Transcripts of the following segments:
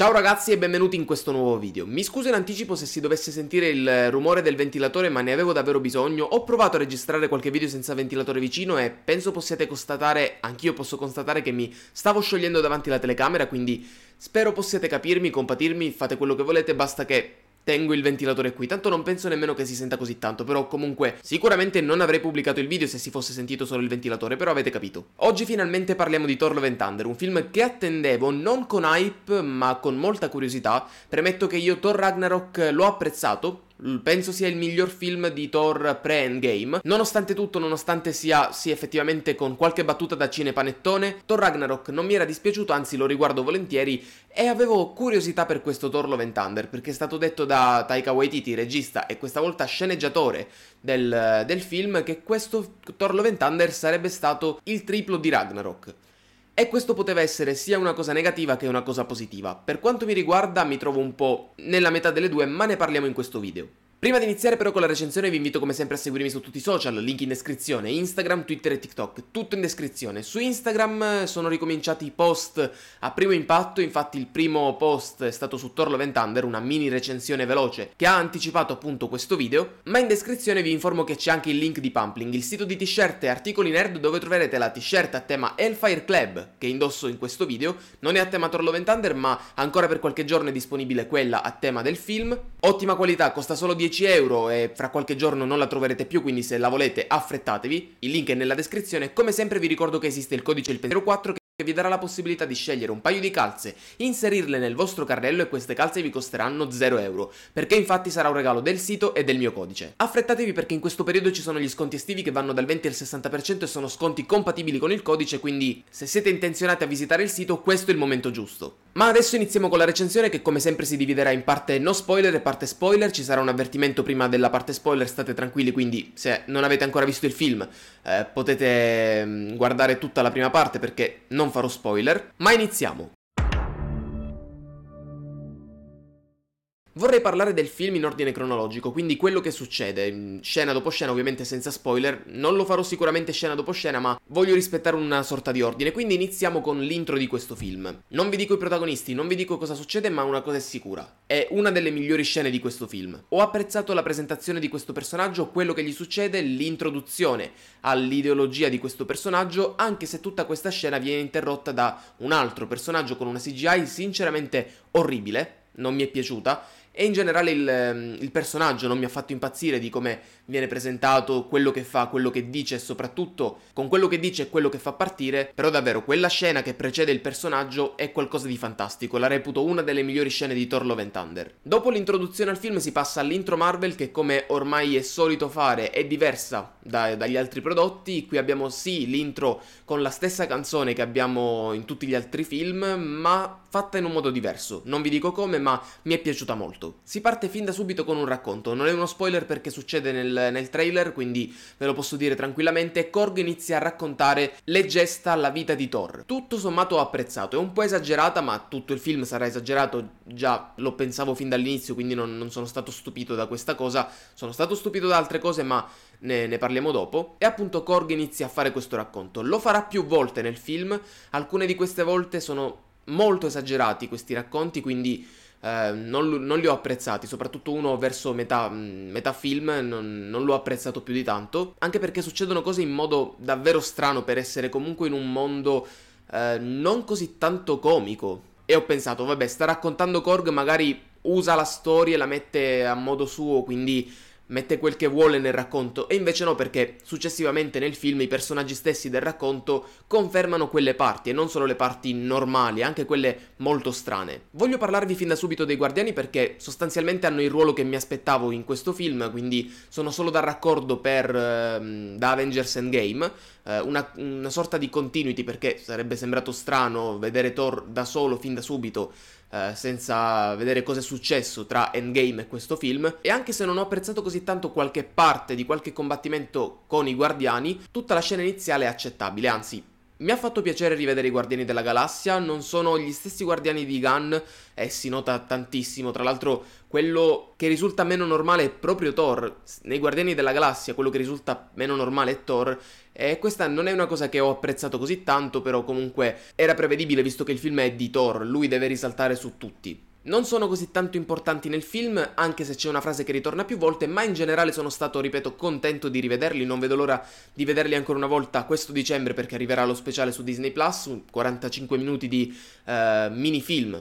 Ciao ragazzi e benvenuti in questo nuovo video. Mi scuso in anticipo se si dovesse sentire il rumore del ventilatore ma ne avevo davvero bisogno. Ho provato a registrare qualche video senza ventilatore vicino e penso possiate constatare, anch'io posso constatare che mi stavo sciogliendo davanti alla telecamera, quindi spero possiate capirmi, compatirmi, fate quello che volete, basta che tengo il ventilatore qui, tanto non penso nemmeno che si senta così tanto, però comunque sicuramente non avrei pubblicato il video se si fosse sentito solo il ventilatore, però avete capito. Oggi finalmente parliamo di Thor Love and Thunder, un film che attendevo non con hype ma con molta curiosità, premetto che io Thor Ragnarok l'ho apprezzato, Mm, penso sia il miglior film di Thor pre-Endgame. Nonostante tutto, nonostante sia sì effettivamente con qualche battuta da cinepanettone, Thor Ragnarok non mi era dispiaciuto, anzi lo riguardo volentieri e avevo curiosità per questo Thor Love Thunder, perché è stato detto da Taika Waititi, regista e questa volta sceneggiatore del, del film, che questo Thor Love Thunder sarebbe stato il triplo di Ragnarok. E questo poteva essere sia una cosa negativa che una cosa positiva. Per quanto mi riguarda mi trovo un po' nella metà delle due, ma ne parliamo in questo video. Prima di iniziare però con la recensione vi invito come sempre a seguirmi su tutti i social, link in descrizione, Instagram, Twitter e TikTok, tutto in descrizione. Su Instagram eh, sono ricominciati i post a primo impatto, infatti il primo post è stato su Torlo Ventander, una mini recensione veloce che ha anticipato appunto questo video, ma in descrizione vi informo che c'è anche il link di Pumpling, il sito di t-shirt e articoli nerd dove troverete la t-shirt a tema Hellfire Club che indosso in questo video, non è a tema Torlo Ventander ma ancora per qualche giorno è disponibile quella a tema del film, ottima qualità, costa solo 10 10 euro e fra qualche giorno non la troverete più, quindi se la volete affrettatevi. Il link è nella descrizione. Come sempre vi ricordo che esiste il codice il pensiero 4 che vi darà la possibilità di scegliere un paio di calze, inserirle nel vostro carrello e queste calze vi costeranno 0 euro, perché infatti sarà un regalo del sito e del mio codice. Affrettatevi perché in questo periodo ci sono gli sconti estivi che vanno dal 20 al 60% e sono sconti compatibili con il codice, quindi se siete intenzionati a visitare il sito questo è il momento giusto. Ma adesso iniziamo con la recensione che come sempre si dividerà in parte no spoiler e parte spoiler, ci sarà un avvertimento prima della parte spoiler, state tranquilli, quindi se non avete ancora visto il film eh, potete mm, guardare tutta la prima parte perché non non farò spoiler, ma iniziamo! Vorrei parlare del film in ordine cronologico, quindi quello che succede, mm, scena dopo scena, ovviamente senza spoiler, non lo farò sicuramente scena dopo scena, ma voglio rispettare una sorta di ordine, quindi iniziamo con l'intro di questo film. Non vi dico i protagonisti, non vi dico cosa succede, ma una cosa è sicura, è una delle migliori scene di questo film. Ho apprezzato la presentazione di questo personaggio, quello che gli succede, l'introduzione all'ideologia di questo personaggio, anche se tutta questa scena viene interrotta da un altro personaggio con una CGI sinceramente orribile, non mi è piaciuta, e in generale il, ehm, il personaggio non mi ha fatto impazzire di come viene presentato, quello che fa, quello che dice e soprattutto con quello che dice e quello che fa partire, però davvero quella scena che precede il personaggio è qualcosa di fantastico, la reputo una delle migliori scene di Thor Love and Thunder. Dopo l'introduzione al film si passa all'intro Marvel che come ormai è solito fare è diversa da, dagli altri prodotti, qui abbiamo sì l'intro con la stessa canzone che abbiamo in tutti gli altri film, ma fatta in un modo diverso, non vi dico come ma mi è piaciuta molto tutto. Esatto. Si parte fin da subito con un racconto, non è uno spoiler perché succede nel, nel trailer, quindi ve lo posso dire tranquillamente, Korg inizia a raccontare le gesta alla vita di Thor. Tutto sommato ho apprezzato, è un po' esagerata, ma tutto il film sarà esagerato, già lo pensavo fin dall'inizio, quindi non, non sono stato stupito da questa cosa, sono stato stupito da altre cose, ma ne, ne, parliamo dopo. E appunto Korg inizia a fare questo racconto. Lo farà più volte nel film, alcune di queste volte sono molto esagerati questi racconti, quindi eh, non, non, li ho apprezzati, soprattutto uno verso metà, mm, metà film non, non l'ho apprezzato più di tanto, anche perché succedono cose in modo davvero strano per essere comunque in un mondo eh, non così tanto comico. E ho pensato, vabbè, sta raccontando Korg, magari usa la storia e la mette a modo suo, quindi mette quel che vuole nel racconto e invece no perché successivamente nel film i personaggi stessi del racconto confermano quelle parti e non solo le parti normali, anche quelle molto strane. Voglio parlarvi fin da subito dei guardiani perché sostanzialmente hanno il ruolo che mi aspettavo in questo film, quindi sono solo da raccordo per uh, da Avengers Endgame, uh, una, una sorta di continuity perché sarebbe sembrato strano vedere Thor da solo fin da subito eh, senza vedere cosa è successo tra Endgame e questo film. E anche se non ho apprezzato così tanto qualche parte di qualche combattimento con i guardiani, tutta la scena iniziale è accettabile, anzi mi ha fatto piacere rivedere i Guardiani della Galassia, non sono gli stessi Guardiani di Gun, e eh, si nota tantissimo, tra l'altro quello che risulta meno normale è proprio Thor, nei Guardiani della Galassia quello che risulta meno normale è Thor e questa non è una cosa che ho apprezzato così tanto, però comunque era prevedibile visto che il film è di Thor, lui deve risaltare su tutti non sono così tanto importanti nel film, anche se c'è una frase che ritorna più volte, ma in generale sono stato, ripeto, contento di rivederli, non vedo l'ora di vederli ancora una volta questo dicembre perché arriverà lo speciale su Disney Plus, 45 minuti di uh, eh, film,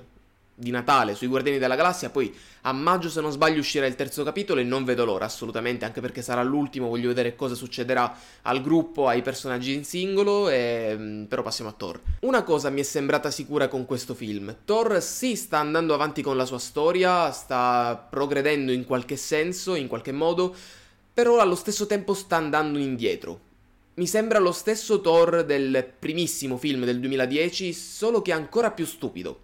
di Natale sui Guardiani della Galassia, poi a maggio se non sbaglio uscirà il terzo capitolo e non vedo l'ora assolutamente, anche perché sarà l'ultimo, voglio vedere cosa succederà al gruppo, ai personaggi in singolo, e... Ehm, però passiamo a Thor. Una cosa mi è sembrata sicura con questo film, Thor si sì, sta andando avanti con la sua storia, sta progredendo in qualche senso, in qualche modo, però allo stesso tempo sta andando indietro. Mi sembra lo stesso Thor del primissimo film del 2010, solo che ancora più stupido.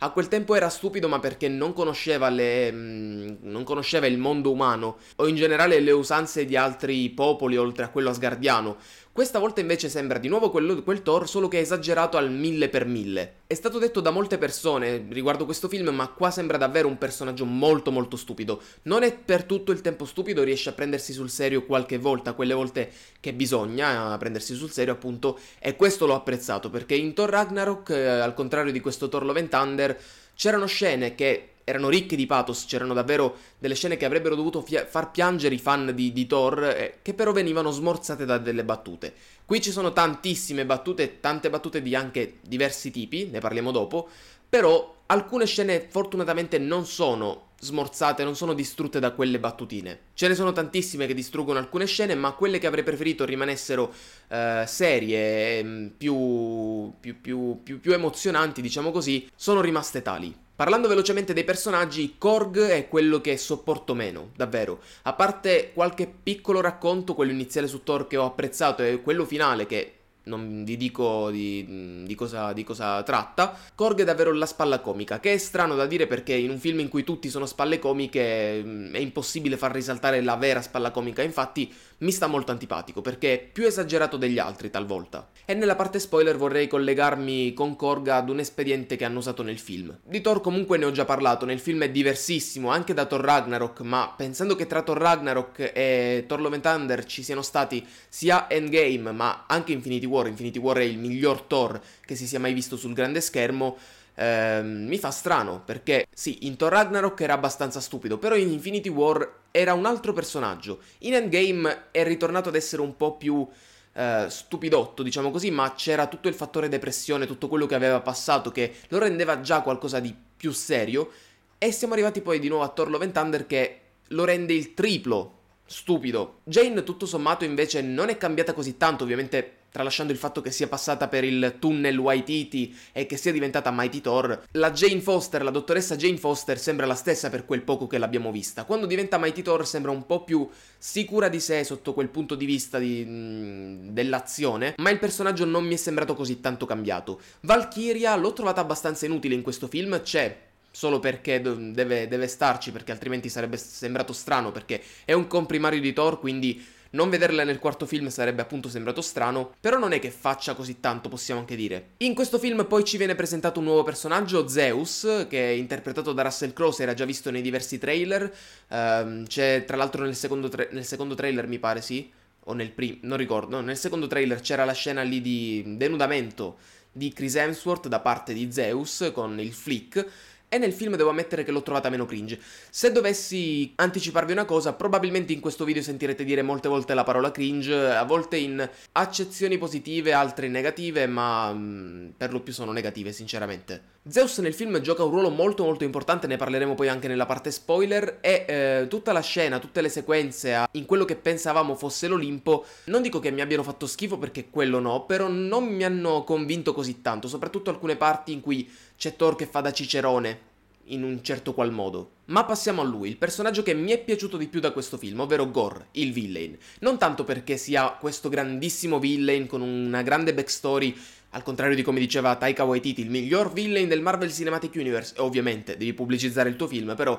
A quel tempo era stupido ma perché non conosceva, le, mh, mm, non conosceva il mondo umano o in generale le usanze di altri popoli oltre a quello asgardiano, questa volta invece sembra di nuovo quello, quel Thor, solo che è esagerato al mille per mille. È stato detto da molte persone riguardo questo film, ma qua sembra davvero un personaggio molto molto stupido. Non è per tutto il tempo stupido, riesce a prendersi sul serio qualche volta, quelle volte che bisogna prendersi sul serio appunto, e questo l'ho apprezzato, perché in Thor Ragnarok, eh, al contrario di questo Thor Love and Thunder, C'erano scene che erano ricche di pathos, c'erano davvero delle scene che avrebbero dovuto fia- far piangere i fan di, di Thor, eh, che però venivano smorzate da delle battute. Qui ci sono tantissime battute, tante battute di anche diversi tipi, ne parliamo dopo, però alcune scene fortunatamente non sono smorzate, non sono distrutte da quelle battutine. Ce ne sono tantissime che distruggono alcune scene, ma quelle che avrei preferito rimanessero eh, serie, mm, più, più, più, più, emozionanti, diciamo così, sono rimaste tali. Parlando velocemente dei personaggi, Korg è quello che sopporto meno, davvero. A parte qualche piccolo racconto, quello iniziale su Thor che ho apprezzato e quello finale che non vi dico di, di, cosa, di, cosa, tratta, corge davvero la spalla comica, che è strano da dire perché in un film in cui tutti sono spalle comiche mm, è impossibile far risaltare la vera spalla comica, infatti mi sta molto antipatico perché è più esagerato degli altri talvolta. E nella parte spoiler vorrei collegarmi con Korga ad un espediente che hanno usato nel film. Di Thor comunque ne ho già parlato, nel film è diversissimo anche da Thor Ragnarok, ma pensando che tra Thor Ragnarok e Thor Love and Thunder ci siano stati sia Endgame ma anche Infinity War, Infinity War è il miglior Thor che si sia mai visto sul grande schermo, ehm, mi fa strano perché sì, in Thor Ragnarok era abbastanza stupido, però in Infinity War era un altro personaggio. In Endgame è ritornato ad essere un po' più eh, stupidotto, diciamo così, ma c'era tutto il fattore depressione, tutto quello che aveva passato che lo rendeva già qualcosa di più serio. E siamo arrivati poi di nuovo a Thor Love and Thunder che lo rende il triplo stupido. Jane tutto sommato invece non è cambiata così tanto, ovviamente tralasciando il fatto che sia passata per il tunnel Waititi e che sia diventata Mighty Thor, la Jane Foster, la dottoressa Jane Foster sembra la stessa per quel poco che l'abbiamo vista. Quando diventa Mighty Thor sembra un po' più sicura di sé sotto quel punto di vista di, mm, dell'azione, ma il personaggio non mi è sembrato così tanto cambiato. Valkyria l'ho trovata abbastanza inutile in questo film, c'è solo perché deve, deve starci, perché altrimenti sarebbe sembrato strano, perché è un comprimario di Thor, quindi non vederla nel quarto film sarebbe appunto sembrato strano, però non è che faccia così tanto, possiamo anche dire. In questo film poi ci viene presentato un nuovo personaggio, Zeus, che è interpretato da Russell Crowe, si era già visto nei diversi trailer. Um, c'è tra l'altro nel secondo, tra- nel secondo trailer, mi pare, sì o nel primo, non ricordo, nel secondo trailer c'era la scena lì di denudamento di Chris Hemsworth da parte di Zeus con il flick e nel film devo ammettere che l'ho trovata meno cringe. Se dovessi anticiparvi una cosa, probabilmente in questo video sentirete dire molte volte la parola cringe, a volte in accezioni positive, altre in negative, ma mh, mm, per lo più sono negative, sinceramente. Zeus nel film gioca un ruolo molto molto importante, ne parleremo poi anche nella parte spoiler, e eh, tutta la scena, tutte le sequenze in quello che pensavamo fosse l'Olimpo, non dico che mi abbiano fatto schifo perché quello no, però non mi hanno convinto così tanto, soprattutto alcune parti in cui c'è Thor che fa da Cicerone, in un certo qual modo. Ma passiamo a lui, il personaggio che mi è piaciuto di più da questo film, ovvero Gore, il villain. Non tanto perché sia questo grandissimo villain con una grande backstory, al contrario di come diceva Taika Waititi, il miglior villain del Marvel Cinematic Universe. Ovviamente, devi pubblicizzare il tuo film, però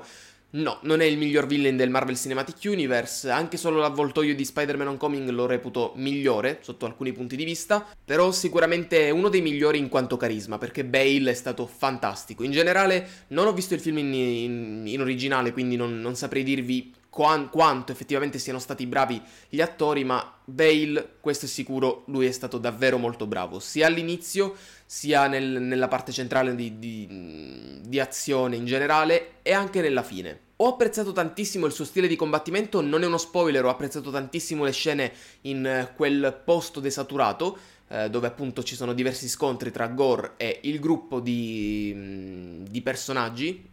No, non è il miglior villain del Marvel Cinematic Universe, anche solo l'avvoltoio di Spider-Man Homecoming lo reputo migliore, sotto alcuni punti di vista, però sicuramente è uno dei migliori in quanto carisma, perché Bale è stato fantastico. In generale non ho visto il film in, in, in originale, quindi non, non saprei dirvi quan, quanto effettivamente siano stati bravi gli attori, ma Bale, questo è sicuro, lui è stato davvero molto bravo, sia all'inizio sia nel, nella parte centrale di, di, di azione in generale e anche nella fine. Ho apprezzato tantissimo il suo stile di combattimento, non è uno spoiler, ho apprezzato tantissimo le scene in eh, quel posto desaturato, eh, dove appunto ci sono diversi scontri tra Gore e il gruppo di, mm, di personaggi,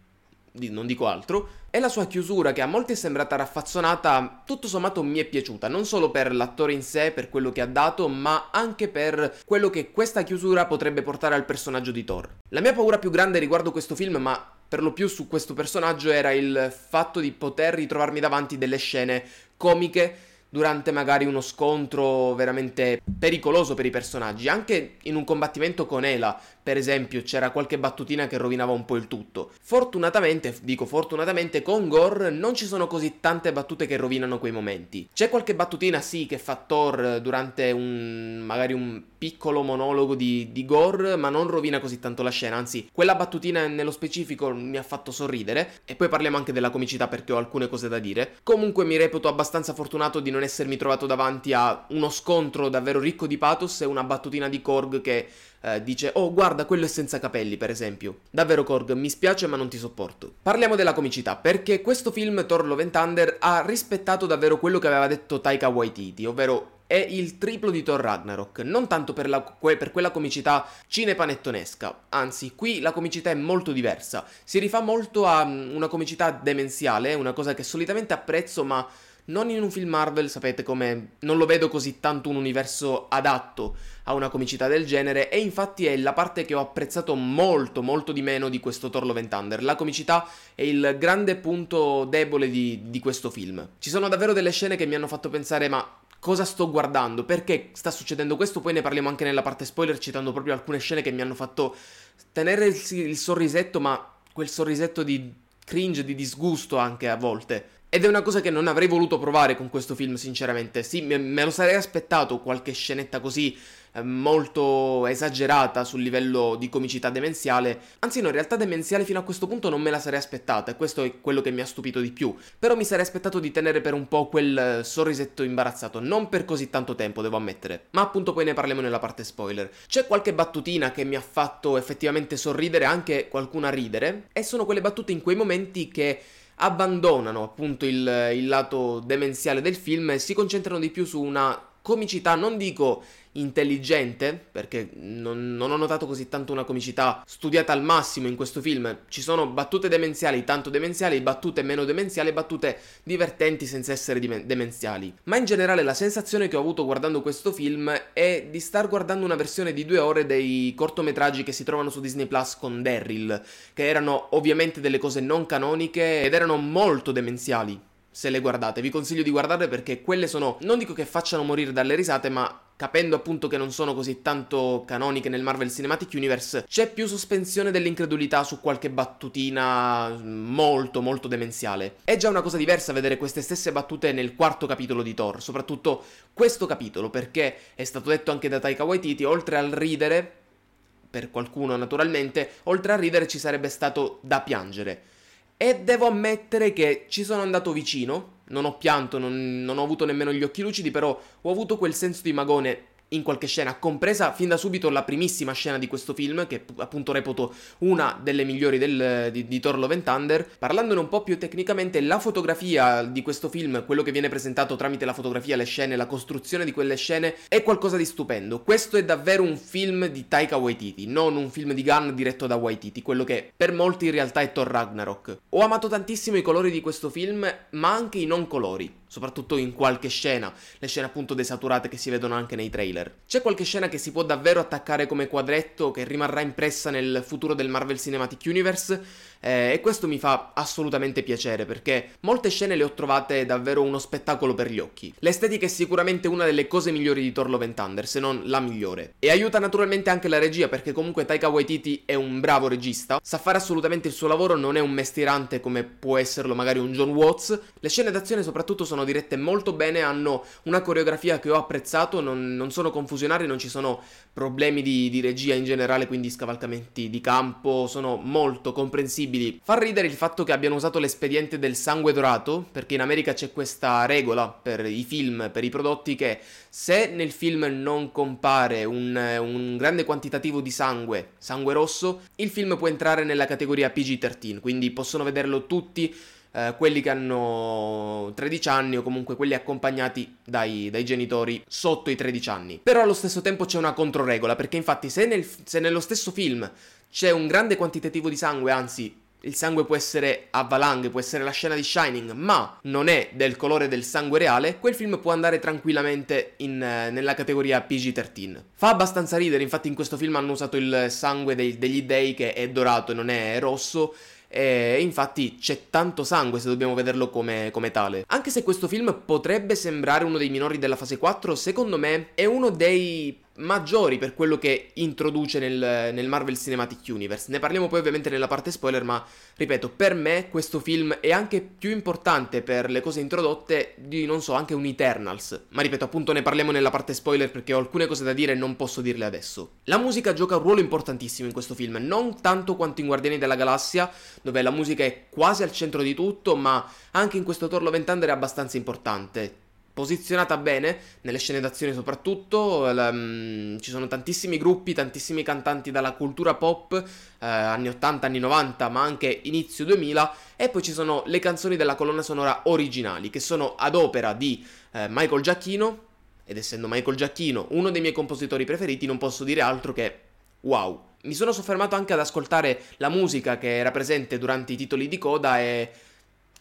non dico altro, e la sua chiusura che a molti è sembrata raffazzonata, tutto sommato mi è piaciuta, non solo per l'attore in sé, per quello che ha dato, ma anche per quello che questa chiusura potrebbe portare al personaggio di Thor. La mia paura più grande riguardo questo film, ma per lo più su questo personaggio, era il fatto di poter ritrovarmi davanti delle scene comiche durante magari uno scontro veramente pericoloso per i personaggi. Anche in un combattimento con Ela, per esempio, c'era qualche battutina che rovinava un po' il tutto. Fortunatamente, dico fortunatamente, con Gore non ci sono così tante battute che rovinano quei momenti. C'è qualche battutina, sì, che fa Thor durante un magari un piccolo monologo di, di Gore, ma non rovina così tanto la scena. Anzi, quella battutina nello specifico mi ha fatto sorridere. E poi parliamo anche della comicità perché ho alcune cose da dire. Comunque mi reputo abbastanza fortunato di non essermi trovato davanti a uno scontro davvero ricco di pathos e una battutina di Korg che eh, dice oh guarda quello è senza capelli per esempio. Davvero Korg, mi spiace ma non ti sopporto. Parliamo della comicità perché questo film Thor Love and Thunder ha rispettato davvero quello che aveva detto Taika Waititi, ovvero è il triplo di Thor Ragnarok, non tanto per, la, per, quella comicità cinepanettonesca, anzi qui la comicità è molto diversa, si rifà molto a mm, una comicità demenziale, una cosa che solitamente apprezzo ma non in un film Marvel, sapete come non lo vedo così tanto un universo adatto a una comicità del genere e infatti è la parte che ho apprezzato molto molto di meno di questo Thor Love Thunder. La comicità è il grande punto debole di, di questo film. Ci sono davvero delle scene che mi hanno fatto pensare ma cosa sto guardando, perché sta succedendo questo, poi ne parliamo anche nella parte spoiler citando proprio alcune scene che mi hanno fatto tenere il, il sorrisetto ma quel sorrisetto di cringe, di disgusto anche a volte. Ed è una cosa che non avrei voluto provare con questo film, sinceramente. Sì, me, lo sarei aspettato qualche scenetta così eh, molto esagerata sul livello di comicità demenziale, anzi no, in realtà demenziale fino a questo punto non me la sarei aspettata e questo è quello che mi ha stupito di più, però mi sarei aspettato di tenere per un po' quel eh, sorrisetto imbarazzato, non per così tanto tempo devo ammettere, ma appunto poi ne parliamo nella parte spoiler. C'è qualche battutina che mi ha fatto effettivamente sorridere, anche qualcuna ridere, e sono quelle battute in quei momenti che abbandonano appunto il, il lato demenziale del film e si concentrano di più su una comicità, non dico intelligente, perché non, non, ho notato così tanto una comicità studiata al massimo in questo film. Ci sono battute demenziali, tanto demenziali, battute meno demenziali, battute divertenti senza essere dimen- demenziali. Ma in generale la sensazione che ho avuto guardando questo film è di star guardando una versione di due ore dei cortometraggi che si trovano su Disney Plus con Daryl, che erano ovviamente delle cose non canoniche ed erano molto demenziali se le guardate. Vi consiglio di guardarle perché quelle sono, non dico che facciano morire dalle risate, ma capendo appunto che non sono così tanto canoniche nel Marvel Cinematic Universe, c'è più sospensione dell'incredulità su qualche battutina mm, molto molto demenziale. È già una cosa diversa vedere queste stesse battute nel quarto capitolo di Thor, soprattutto questo capitolo, perché è stato detto anche da Taika Waititi, oltre al ridere, per qualcuno naturalmente, oltre al ridere ci sarebbe stato da piangere. E devo ammettere che ci sono andato vicino, non ho pianto, non, non ho avuto nemmeno gli occhi lucidi, però ho avuto quel senso di magone in qualche scena, compresa fin da subito la primissima scena di questo film, che appunto reputo una delle migliori del, di, di Thor Love Thunder. Parlandone un po' più tecnicamente, la fotografia di questo film, quello che viene presentato tramite la fotografia, le scene, la costruzione di quelle scene, è qualcosa di stupendo. Questo è davvero un film di Taika Waititi, non un film di Gunn diretto da Waititi, quello che per molti in realtà è Thor Ragnarok. Ho amato tantissimo i colori di questo film, ma anche i non colori soprattutto in qualche scena, le scene appunto desaturate che si vedono anche nei trailer. C'è qualche scena che si può davvero attaccare come quadretto, che rimarrà impressa nel futuro del Marvel Cinematic Universe, eh, e questo mi fa assolutamente piacere perché molte scene le ho trovate davvero uno spettacolo per gli occhi. L'estetica è sicuramente una delle cose migliori di Thor Love and Thunder, se non la migliore. E aiuta naturalmente anche la regia perché comunque Taika Waititi è un bravo regista, sa fare assolutamente il suo lavoro, non è un mestirante come può esserlo magari un John Watts. Le scene d'azione soprattutto sono dirette molto bene, hanno una coreografia che ho apprezzato, non, non sono confusionarie, non ci sono problemi di, di regia in generale, quindi scavalcamenti di campo, sono molto comprensibili possibili. Fa ridere il fatto che abbiano usato l'espediente del sangue dorato, perché in America c'è questa regola per i film, per i prodotti, che se nel film non compare un, un grande quantitativo di sangue, sangue rosso, il film può entrare nella categoria PG-13, quindi possono vederlo tutti eh, quelli che hanno 13 anni o comunque quelli accompagnati dai, dai, genitori sotto i 13 anni. Però allo stesso tempo c'è una controregola, perché infatti se, nel, se nello stesso film c'è un grande quantitativo di sangue, anzi il sangue può essere a valanghe, può essere la scena di Shining, ma non è del colore del sangue reale, quel film può andare tranquillamente in, eh, nella categoria PG-13. Fa abbastanza ridere, infatti in questo film hanno usato il sangue dei, degli dei che è dorato e non è rosso, e infatti c'è tanto sangue se dobbiamo vederlo come, come, tale. Anche se questo film potrebbe sembrare uno dei minori della fase 4, secondo me è uno dei maggiori per quello che introduce nel, nel, Marvel Cinematic Universe. Ne parliamo poi ovviamente nella parte spoiler, ma ripeto, per me questo film è anche più importante per le cose introdotte di, non so, anche un Eternals. Ma ripeto, appunto ne parliamo nella parte spoiler perché ho alcune cose da dire e non posso dirle adesso. La musica gioca un ruolo importantissimo in questo film, non tanto quanto in Guardiani della Galassia, dove la musica è quasi al centro di tutto, ma anche in questo Torlo Ventander è abbastanza importante posizionata bene, nelle scene d'azione soprattutto, la, mh, mm, ci sono tantissimi gruppi, tantissimi cantanti dalla cultura pop, eh, anni 80, anni 90, ma anche inizio 2000, e poi ci sono le canzoni della colonna sonora originali, che sono ad opera di eh, Michael Giacchino, ed essendo Michael Giacchino uno dei miei compositori preferiti, non posso dire altro che wow. Mi sono soffermato anche ad ascoltare la musica che era presente durante i titoli di coda e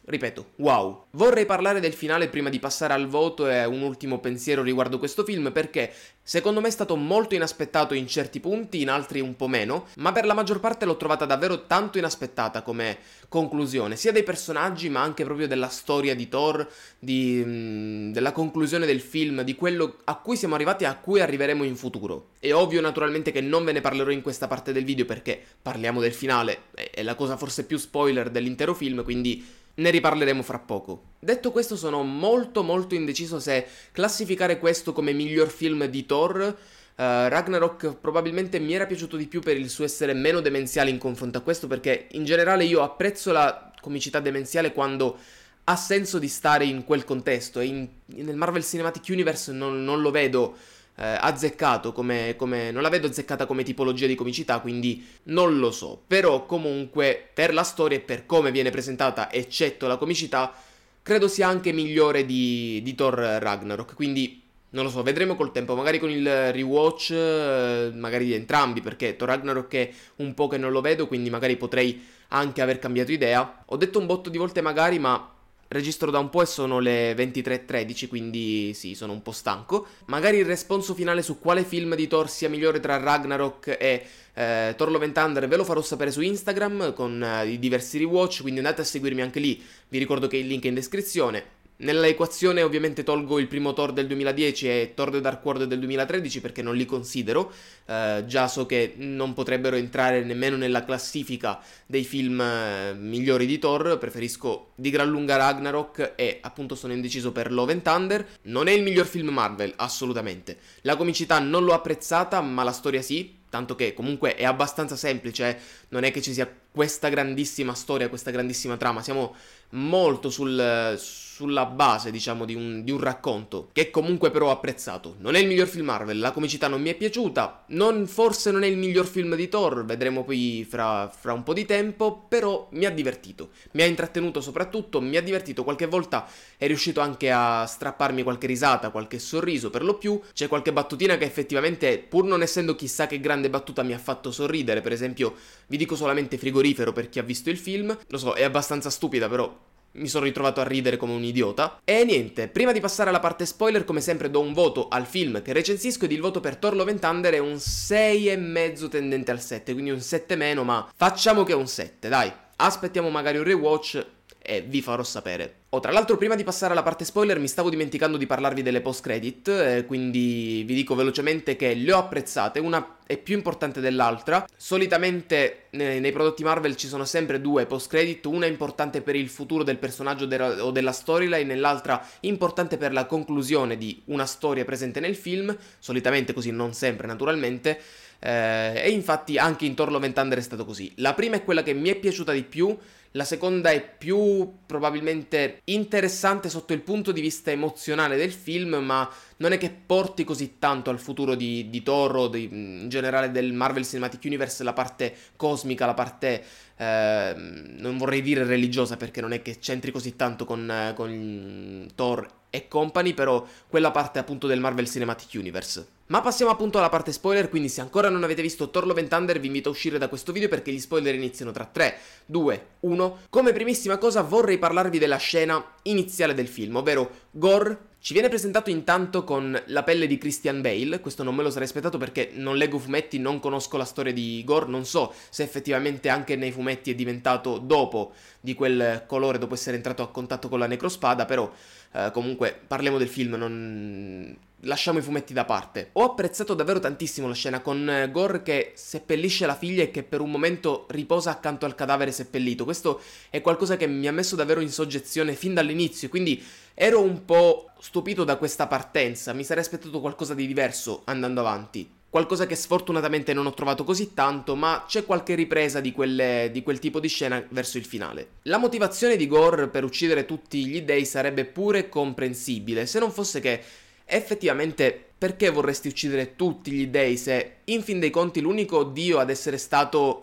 Ripeto, wow. Vorrei parlare del finale prima di passare al voto e un ultimo pensiero riguardo questo film perché secondo me è stato molto inaspettato in certi punti, in altri un po' meno, ma per la maggior parte l'ho trovata davvero tanto inaspettata come conclusione, sia dei personaggi ma anche proprio della storia di Thor, di, mh, mm, della conclusione del film, di quello a cui siamo arrivati e a cui arriveremo in futuro. È ovvio naturalmente che non ve ne parlerò in questa parte del video perché parliamo del finale, è la cosa forse più spoiler dell'intero film, quindi ne riparleremo fra poco. Detto questo sono molto molto indeciso se classificare questo come miglior film di Thor Uh, Ragnarok probabilmente mi era piaciuto di più per il suo essere meno demenziale in confronto a questo, perché in generale io apprezzo la comicità demenziale quando ha senso di stare in quel contesto e in, nel Marvel Cinematic Universe non, non lo vedo eh, azzeccato come, come, non la vedo azzeccata come tipologia di comicità, quindi non lo so. Però comunque per la storia e per come viene presentata, eccetto la comicità, credo sia anche migliore di, di Thor Ragnarok. Quindi non lo so, vedremo col tempo, magari con il rewatch, eh, magari di entrambi, perché Thor Ragnarok è un po' che non lo vedo, quindi magari potrei anche aver cambiato idea. Ho detto un botto di volte magari, ma Registro da un po' e sono le 23.13, quindi sì, sono un po' stanco. Magari il responso finale su quale film di Thor sia migliore tra Ragnarok e eh, Thor Love Thunder ve lo farò sapere su Instagram con eh, diversi rewatch, quindi andate a seguirmi anche lì. Vi ricordo che il link è in descrizione. Nella equazione ovviamente tolgo il primo Thor del 2010 e Thor The Dark World del 2013 perché non li considero, eh, già so che non potrebbero entrare nemmeno nella classifica dei film eh, migliori di Thor, preferisco di gran lunga Ragnarok e appunto sono indeciso per Love and Thunder. Non è il miglior film Marvel, assolutamente. La comicità non l'ho apprezzata, ma la storia sì, tanto che comunque è abbastanza semplice, eh. non è che ci sia questa grandissima storia, questa grandissima trama, siamo molto sul... sul eh, sulla base, diciamo, di un, di un racconto, che comunque però ho apprezzato. Non è il miglior film Marvel, la comicità non mi è piaciuta, non, forse non è il miglior film di Thor, vedremo poi fra, fra un po' di tempo, però mi ha divertito, mi ha intrattenuto soprattutto, mi ha divertito qualche volta, è riuscito anche a strapparmi qualche risata, qualche sorriso per lo più, c'è qualche battutina che effettivamente, pur non essendo chissà che grande battuta, mi ha fatto sorridere, per esempio, vi dico solamente frigorifero per chi ha visto il film, lo so, è abbastanza stupida però mi sono ritrovato a ridere come un idiota. E niente, prima di passare alla parte spoiler, come sempre do un voto al film che recensisco ed il voto per Thor Love and Thunder è un 6,5 tendente al 7, quindi un 7 meno, ma facciamo che è un 7, dai. Aspettiamo magari un rewatch e vi farò sapere. Oh, tra l'altro, prima di passare alla parte spoiler, mi stavo dimenticando di parlarvi delle post-credit, eh, quindi vi dico velocemente che le ho apprezzate, una è più importante dell'altra. Solitamente eh, nei prodotti Marvel ci sono sempre due post-credit, una importante per il futuro del personaggio de- o della storyline e l'altra importante per la conclusione di una storia presente nel film, solitamente così, non sempre naturalmente. Eh, e infatti anche intorno a Vent'Under è stato così. La prima è quella che mi è piaciuta di più la seconda è più probabilmente interessante sotto il punto di vista emozionale del film, ma non è che porti così tanto al futuro di, di o di, in generale del Marvel Cinematic Universe, la parte cosmica, la parte, eh, non vorrei dire religiosa perché non è che c'entri così tanto con, con Thor e company, però quella parte appunto del Marvel Cinematic Universe. Ma passiamo appunto alla parte spoiler, quindi se ancora non avete visto Torlo Ventunder vi invito a uscire da questo video perché gli spoiler iniziano tra 3, 2, 1. Come primissima cosa vorrei parlarvi della scena iniziale del film, ovvero Gore ci viene presentato intanto con la pelle di Christian Bale, questo non me lo sarei aspettato perché non leggo fumetti, non conosco la storia di Gore, non so se effettivamente anche nei fumetti è diventato dopo di quel colore, dopo essere entrato a contatto con la necrospada, però eh, comunque parliamo del film, non... Lasciamo i fumetti da parte. Ho apprezzato davvero tantissimo la scena con eh, Gore che seppellisce la figlia e che per un momento riposa accanto al cadavere seppellito. Questo è qualcosa che mi ha messo davvero in soggezione fin dall'inizio, quindi ero un po' stupito da questa partenza. Mi sarei aspettato qualcosa di diverso andando avanti qualcosa che sfortunatamente non ho trovato così tanto, ma c'è qualche ripresa di, quelle, di quel tipo di scena verso il finale. La motivazione di Gore per uccidere tutti gli dei sarebbe pure comprensibile, se non fosse che effettivamente perché vorresti uccidere tutti gli dei se in fin dei conti l'unico dio ad essere stato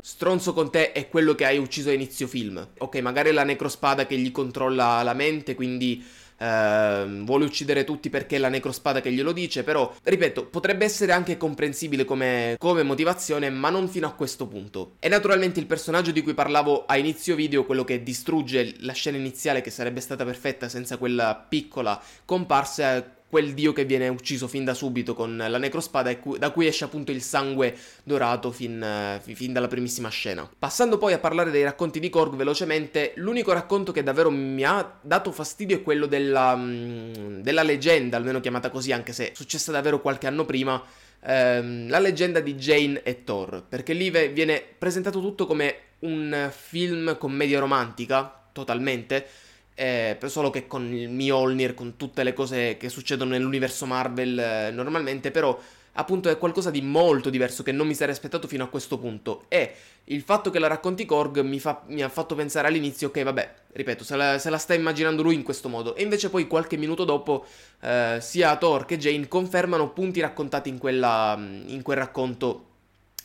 stronzo con te è quello che hai ucciso a inizio film. Ok, magari la necrospada che gli controlla la mente, quindi Uh, vuole uccidere tutti perché è la necrospada che glielo dice, però, ripeto, potrebbe essere anche comprensibile come, come, motivazione, ma non fino a questo punto. E naturalmente il personaggio di cui parlavo a inizio video, quello che distrugge la scena iniziale che sarebbe stata perfetta senza quella piccola comparsa, quel dio che viene ucciso fin da subito con la necrospada e cu- da cui esce appunto il sangue dorato fin, uh, fin, dalla primissima scena. Passando poi a parlare dei racconti di Korg velocemente, l'unico racconto che davvero mi ha dato fastidio è quello della, um, della leggenda, almeno chiamata così, anche se successa davvero qualche anno prima, um, la leggenda di Jane e Thor, perché lì v- viene presentato tutto come un film commedia romantica, totalmente, eh, solo che con il Mjolnir, con tutte le cose che succedono nell'universo Marvel eh, normalmente, però appunto è qualcosa di molto diverso che non mi sarei aspettato fino a questo punto. E il fatto che la racconti Korg mi, fa, mi ha fatto pensare all'inizio che, vabbè, ripeto, se la, se la, sta immaginando lui in questo modo. E invece poi qualche minuto dopo eh, sia Thor che Jane confermano punti raccontati in, quella, in quel racconto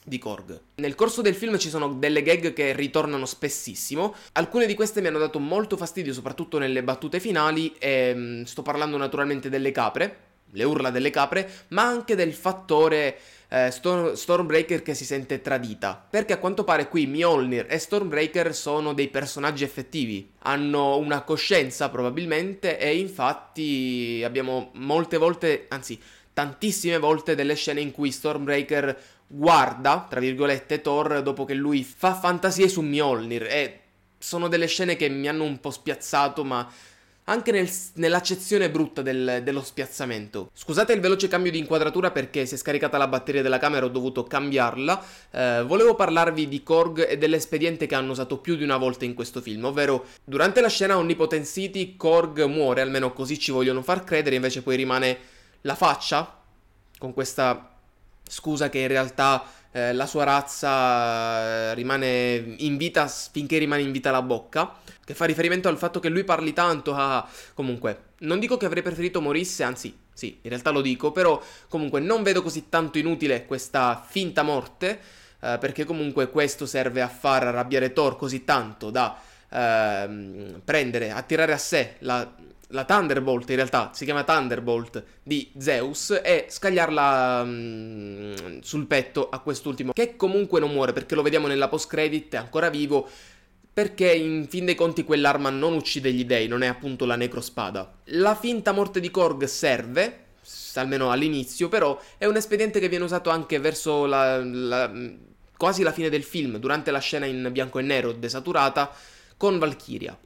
di Korg. Nel corso del film ci sono delle gag che ritornano spessissimo, alcune di queste mi hanno dato molto fastidio soprattutto nelle battute finali e ehm, sto parlando naturalmente delle capre, le urla delle capre, ma anche del fattore eh, Storm- Stormbreaker che si sente tradita. Perché a quanto pare qui Mjolnir e Stormbreaker sono dei personaggi effettivi, hanno una coscienza probabilmente e infatti abbiamo molte volte, anzi tantissime volte, delle scene in cui Stormbreaker guarda, tra virgolette, Thor dopo che lui fa fantasie su Mjolnir e sono delle scene che mi hanno un po' spiazzato, ma anche nel, nell'accezione brutta del, dello spiazzamento. Scusate il veloce cambio di inquadratura perché si è scaricata la batteria della camera e ho dovuto cambiarla. Eh, volevo parlarvi di Korg e dell'espediente che hanno usato più di una volta in questo film, ovvero durante la scena Onnipotent City Korg muore, almeno così ci vogliono far credere, invece poi rimane la faccia con questa scusa che in realtà eh, la sua razza eh, rimane in vita finché rimane in vita la bocca, che fa riferimento al fatto che lui parli tanto a... Ah, ah. comunque, non dico che avrei preferito morisse, anzi, sì, in realtà lo dico, però comunque non vedo così tanto inutile questa finta morte, eh, perché comunque questo serve a far arrabbiare Thor così tanto da... Ehm, prendere, attirare a sé la, la Thunderbolt in realtà si chiama Thunderbolt di Zeus e scagliarla um, sul petto a quest'ultimo che comunque non muore perché lo vediamo nella post credit è ancora vivo perché in fin dei conti quell'arma non uccide gli dei, non è appunto la necrospada. La finta morte di Korg serve almeno all'inizio, però è un espediente che viene usato anche verso la, la, quasi la fine del film, durante la scena in bianco e nero desaturata con Valkyria.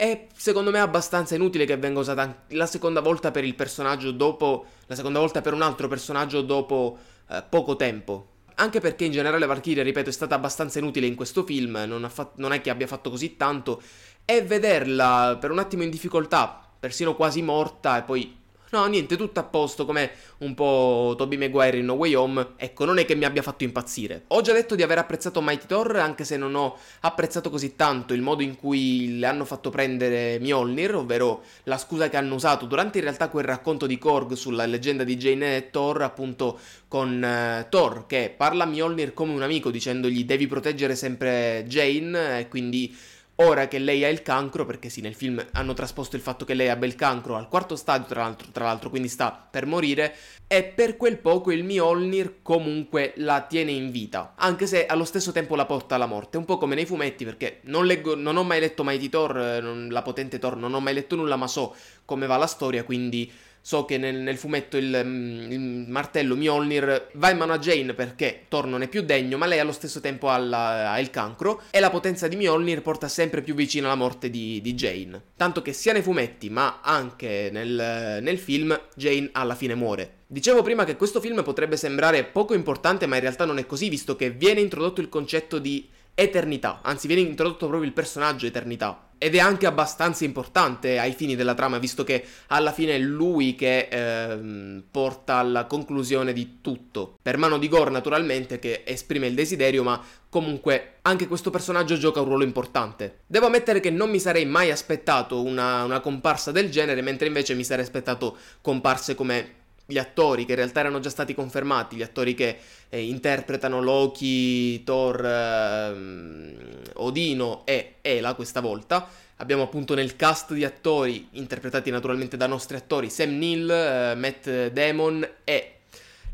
È secondo me abbastanza inutile che venga usata la seconda volta per il personaggio dopo. La seconda volta per un altro personaggio dopo eh, poco tempo. Anche perché in generale Valkyria, ripeto, è stata abbastanza inutile in questo film, non, fatto, non è che abbia fatto così tanto. E vederla per un attimo in difficoltà, persino quasi morta, e poi No, niente, tutto a posto, come un po' Toby Maguire in No Way Home. Ecco, non è che mi abbia fatto impazzire. Ho già detto di aver apprezzato Mighty Thor, anche se non ho apprezzato così tanto il modo in cui le hanno fatto prendere Mjolnir, ovvero la scusa che hanno usato durante in realtà quel racconto di Korg sulla leggenda di Jane e Thor, appunto con eh, Thor che parla a Mjolnir come un amico dicendogli devi proteggere sempre Jane e quindi ora che lei ha il cancro, perché sì, nel film hanno trasposto il fatto che lei abbia il cancro al quarto stadio, tra l'altro, tra l'altro quindi sta per morire, e per quel poco il Mjolnir comunque la tiene in vita, anche se allo stesso tempo la porta alla morte, un po' come nei fumetti, perché non, leggo, non ho mai letto Mighty Thor, eh, la potente Thor, non ho mai letto nulla, ma so come va la storia, quindi So che nel, nel fumetto il, mm, il, martello Mjolnir va in mano a Jane perché Thor non è più degno, ma lei allo stesso tempo ha, la, ha il cancro e la potenza di Mjolnir porta sempre più vicino alla morte di, di Jane. Tanto che sia nei fumetti ma anche nel, nel film Jane alla fine muore. Dicevo prima che questo film potrebbe sembrare poco importante, ma in realtà non è così, visto che viene introdotto il concetto di eternità, anzi viene introdotto proprio il personaggio eternità ed è anche abbastanza importante ai fini della trama, visto che alla fine è lui che eh, porta alla conclusione di tutto. Per mano di Gore, naturalmente, che esprime il desiderio, ma comunque anche questo personaggio gioca un ruolo importante. Devo ammettere che non mi sarei mai aspettato una, una comparsa del genere, mentre invece mi sarei aspettato comparse come gli attori che in realtà erano già stati confermati, gli attori che eh, interpretano Loki, Thor, ehm, Odino e Ela questa volta. Abbiamo appunto nel cast di attori interpretati naturalmente da nostri attori Sam Neill, eh, Matt Damon e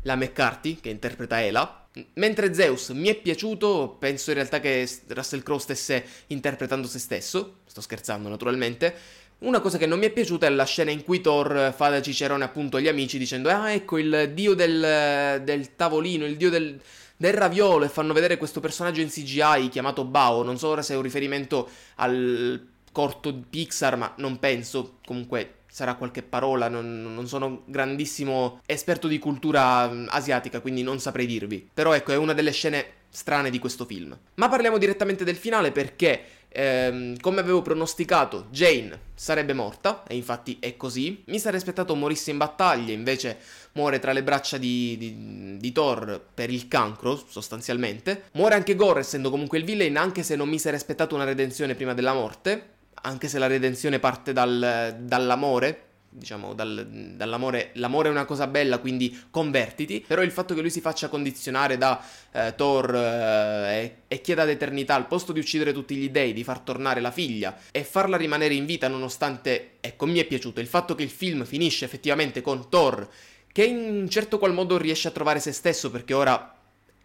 la McCarthy che interpreta Ela. Mentre Zeus mi è piaciuto, penso in realtà che Russell Crowe stesse interpretando se stesso, sto scherzando naturalmente, una cosa che non mi è piaciuta è la scena in cui Thor fa da Cicerone appunto agli amici dicendo ah ecco il dio del, del tavolino, il dio del, del, raviolo e fanno vedere questo personaggio in CGI chiamato Bao, non so ora se è un riferimento al corto di Pixar ma non penso, comunque sarà qualche parola, non, non, sono grandissimo esperto di cultura mm, asiatica quindi non saprei dirvi, però ecco è una delle scene strane di questo film. Ma parliamo direttamente del finale perché Ehm, come avevo pronosticato, Jane sarebbe morta, e infatti è così. Mi sarei aspettato morisse in battaglia, invece muore tra le braccia di, di, di Thor per il cancro, sostanzialmente. Muore anche Gore, essendo comunque il villain, anche se non mi sarei aspettato una redenzione prima della morte. Anche se la redenzione parte dal, dall'amore, diciamo, dal, dall'amore. L'amore è una cosa bella, quindi convertiti. Però il fatto che lui si faccia condizionare da eh, Thor eh, e chieda d'eternità al posto di uccidere tutti gli dei, di far tornare la figlia e farla rimanere in vita, nonostante. Ecco, mi è piaciuto il fatto che il film finisce effettivamente con Thor che in un certo qual modo riesce a trovare se stesso perché ora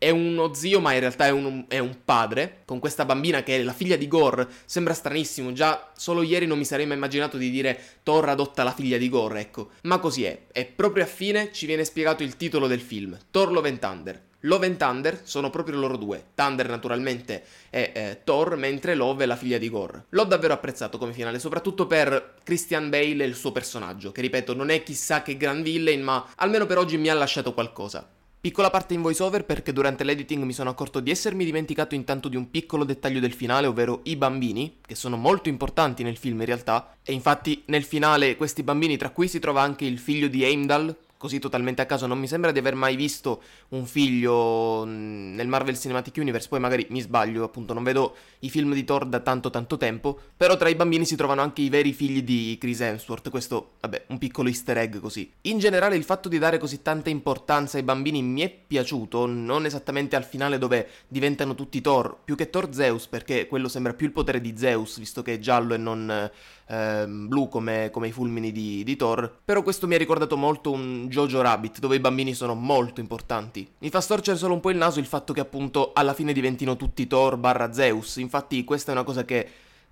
è uno zio, ma in realtà è un, è un, padre, con questa bambina che è la figlia di Gore. Sembra stranissimo, già solo ieri non mi sarei mai immaginato di dire Thor adotta la figlia di Gore, ecco. Ma così è, e proprio a fine ci viene spiegato il titolo del film, Thor Love and Thunder. Love and Thunder sono proprio loro due, Thunder naturalmente è eh, Thor, mentre Love è la figlia di Gore. L'ho davvero apprezzato come finale, soprattutto per Christian Bale e il suo personaggio, che ripeto non è chissà che gran villain, ma almeno per oggi mi ha lasciato qualcosa. Piccola parte in voiceover perché durante l'editing mi sono accorto di essermi dimenticato intanto di un piccolo dettaglio del finale, ovvero i bambini, che sono molto importanti nel film in realtà, e infatti nel finale questi bambini tra cui si trova anche il figlio di Heimdall, così totalmente a caso, non mi sembra di aver mai visto un figlio mm, nel Marvel Cinematic Universe, poi magari mi sbaglio, appunto non vedo i film di Thor da tanto tanto tempo, però tra i bambini si trovano anche i veri figli di Chris Hemsworth, questo, vabbè, un piccolo easter egg così. In generale il fatto di dare così tanta importanza ai bambini mi è piaciuto, non esattamente al finale dove diventano tutti Thor, più che Thor Zeus, perché quello sembra più il potere di Zeus, visto che è giallo e non ehm, blu come, come, i fulmini di, di, Thor. Però questo mi ha ricordato molto un Jojo Rabbit, dove i bambini sono molto importanti. Mi fa storcere solo un po' il naso il fatto che appunto alla fine diventino tutti Thor barra Zeus. Infatti questa è una cosa che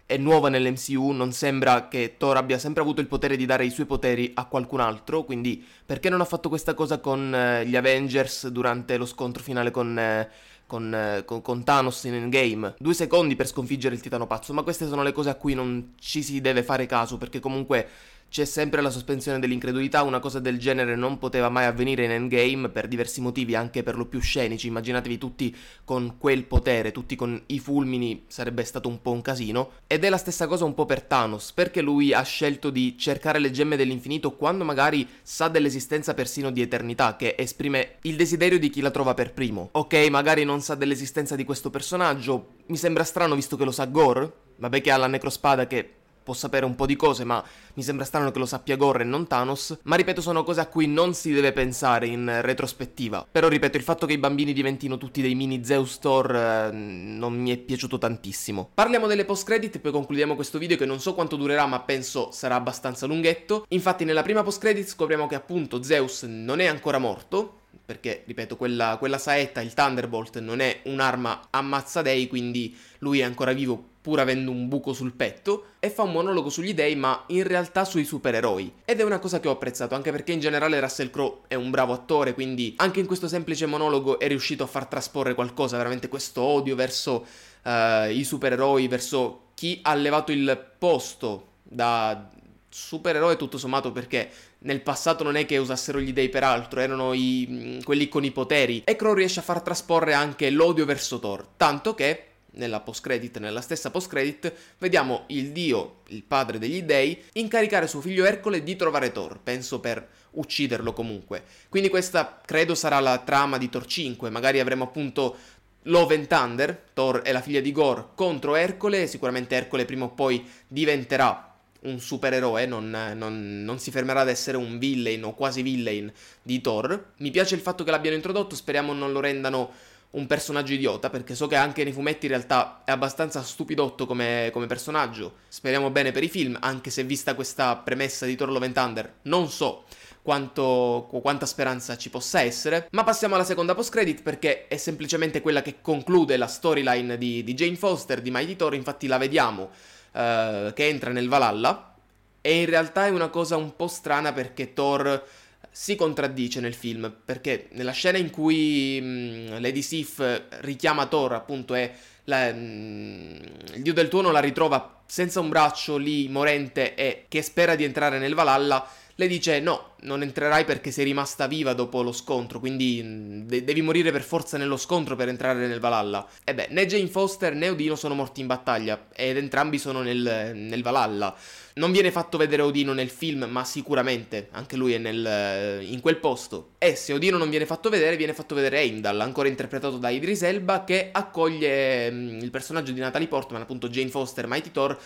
è nuova nell'MCU, non sembra che Thor abbia sempre avuto il potere di dare i suoi poteri a qualcun altro, quindi perché non ha fatto questa cosa con eh, gli Avengers durante lo scontro finale con... Eh, con, eh, con, con, Thanos in Endgame. Due secondi per sconfiggere il titano pazzo, ma queste sono le cose a cui non ci si deve fare caso perché comunque c'è sempre la sospensione dell'incredulità, una cosa del genere non poteva mai avvenire in Endgame per diversi motivi, anche per lo più scenici. Immaginatevi tutti con quel potere, tutti con i fulmini, sarebbe stato un po' un casino. Ed è la stessa cosa un po' per Thanos, perché lui ha scelto di cercare le gemme dell'infinito quando magari sa dell'esistenza persino di eternità, che esprime il desiderio di chi la trova per primo. Ok, magari non sa dell'esistenza di questo personaggio, mi sembra strano visto che lo sa Gore, vabbè che ha la necrospada che può sapere un po' di cose, ma mi sembra strano che lo sappia Gore e non Thanos. Ma ripeto, sono cose a cui non si deve pensare in retrospettiva. Però ripeto, il fatto che i bambini diventino tutti dei mini Zeus Thor eh, non mi è piaciuto tantissimo. Parliamo delle post credit e poi concludiamo questo video che non so quanto durerà, ma penso sarà abbastanza lunghetto. Infatti nella prima post credit scopriamo che appunto Zeus non è ancora morto, perché ripeto quella, quella, saetta, il Thunderbolt, non è un'arma ammazza dei, quindi lui è ancora vivo pur avendo un buco sul petto, e fa un monologo sugli dei ma in realtà sui supereroi. Ed è una cosa che ho apprezzato, anche perché in generale Russell Crowe è un bravo attore, quindi anche in questo semplice monologo è riuscito a far trasporre qualcosa, veramente questo odio verso uh, i supereroi, verso chi ha levato il posto da supereroe tutto sommato perché nel passato non è che usassero gli dei per altro, erano i, quelli con i poteri. E Ekron riesce a far trasporre anche l'odio verso Thor, tanto che nella post-credit, nella stessa post-credit, vediamo il dio, il padre degli dei, incaricare suo figlio Ercole di trovare Thor, penso per ucciderlo comunque. Quindi questa credo sarà la trama di Thor 5, magari avremo appunto Love Thunder, Thor è la figlia di Gore, contro Ercole, sicuramente Ercole prima o poi diventerà un supereroe, non, non, non, si fermerà ad essere un villain o quasi villain di Thor. Mi piace il fatto che l'abbiano introdotto, speriamo non lo rendano un personaggio idiota, perché so che anche nei fumetti in realtà è abbastanza stupidotto come, come personaggio. Speriamo bene per i film, anche se vista questa premessa di Thor Love and Thunder, non so quanto, quanta speranza ci possa essere. Ma passiamo alla seconda post-credit perché è semplicemente quella che conclude la storyline di, di Jane Foster, di Mighty Thor, infatti la vediamo eh, che entra nel Valhalla e in realtà è una cosa un po' strana perché Thor si contraddice nel film perché nella scena in cui mh, mm, Lady Sif richiama Thor appunto e la, mh, mm, il dio del tuono la ritrova senza un braccio lì morente e che spera di entrare nel Valhalla le dice no, non entrerai perché sei rimasta viva dopo lo scontro, quindi mm, de- devi morire per forza nello scontro per entrare nel Valhalla. E beh, né Jane Foster né Odino sono morti in battaglia ed entrambi sono nel, nel Valhalla. Non viene fatto vedere Odino nel film, ma sicuramente anche lui è nel, eh, in quel posto. E se Odino non viene fatto vedere, viene fatto vedere Heimdall, ancora interpretato da Idris Elba, che accoglie mh, mm, il personaggio di Natalie Portman, appunto Jane Foster, Mighty Thor,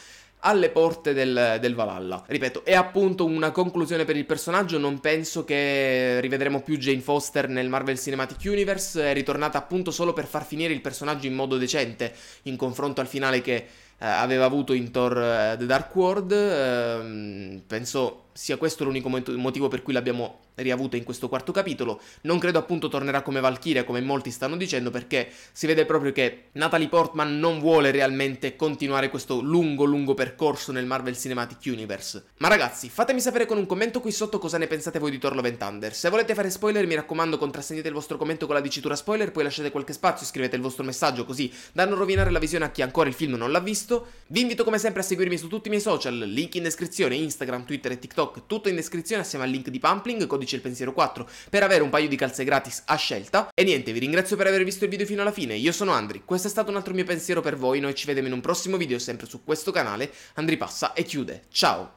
alle porte del, del Valhalla. Ripeto, è appunto una conclusione per il personaggio, non penso che rivedremo più Jane Foster nel Marvel Cinematic Universe, è ritornata appunto solo per far finire il personaggio in modo decente, in confronto al finale che eh, aveva avuto in Thor uh, The Dark World, uh, penso sia questo l'unico motivo per cui l'abbiamo riavuta in questo quarto capitolo. Non credo appunto tornerà come Valkyria, come molti stanno dicendo, perché si vede proprio che Natalie Portman non vuole realmente continuare questo lungo, lungo percorso nel Marvel Cinematic Universe. Ma ragazzi, fatemi sapere con un commento qui sotto cosa ne pensate voi di Thor Love Thunder. Se volete fare spoiler, mi raccomando, contrassegnate il vostro commento con la dicitura spoiler, poi lasciate qualche spazio, scrivete il vostro messaggio, così da non rovinare la visione a chi ancora il film non l'ha visto. Vi invito come sempre a seguirmi su tutti i miei social, link in descrizione, Instagram, Twitter e TikTok TikTok, tutto in descrizione assieme al link di Pumpling, codice il pensiero 4, per avere un paio di calze gratis a scelta. E niente, vi ringrazio per aver visto il video fino alla fine, io sono Andri, questo è stato un altro mio pensiero per voi, noi ci vediamo in un prossimo video sempre su questo canale, Andri passa e chiude, ciao!